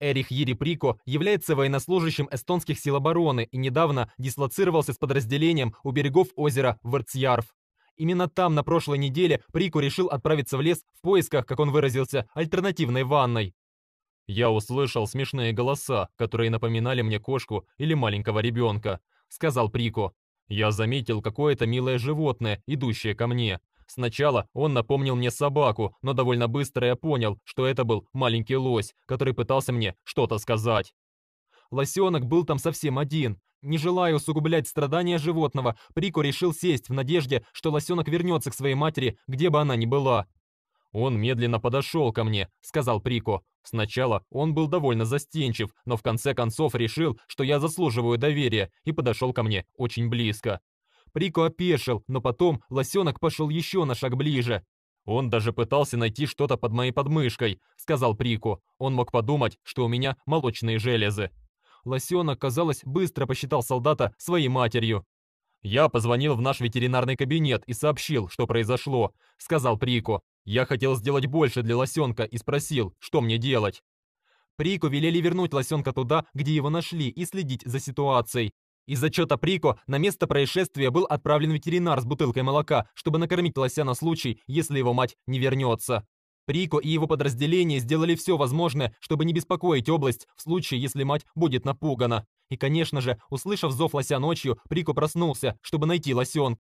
Эрих Ереприко является военнослужащим эстонских сил обороны и недавно дислоцировался с подразделением у берегов озера Верцьярв. Именно там на прошлой неделе Прико решил отправиться в лес в поисках, как он выразился, альтернативной ванной. «Я услышал смешные голоса, которые напоминали мне кошку или маленького ребенка», — сказал Прико. Я заметил какое-то милое животное, идущее ко мне. Сначала он напомнил мне собаку, но довольно быстро я понял, что это был маленький лось, который пытался мне что-то сказать. Лосенок был там совсем один. Не желая усугублять страдания животного, Прико решил сесть в надежде, что лосенок вернется к своей матери, где бы она ни была. «Он медленно подошел ко мне», — сказал Прико. Сначала он был довольно застенчив, но в конце концов решил, что я заслуживаю доверия, и подошел ко мне очень близко. Прико опешил, но потом лосенок пошел еще на шаг ближе. «Он даже пытался найти что-то под моей подмышкой», — сказал Прико. Он мог подумать, что у меня молочные железы. Лосенок, казалось, быстро посчитал солдата своей матерью. «Я позвонил в наш ветеринарный кабинет и сообщил, что произошло», — сказал Прико. Я хотел сделать больше для лосенка и спросил, что мне делать. Прику велели вернуть лосенка туда, где его нашли, и следить за ситуацией. Из отчета Прико на место происшествия был отправлен ветеринар с бутылкой молока, чтобы накормить лося на случай, если его мать не вернется. Прико и его подразделение сделали все возможное, чтобы не беспокоить область в случае, если мать будет напугана. И, конечно же, услышав зов лося ночью, Прико проснулся, чтобы найти лосенка.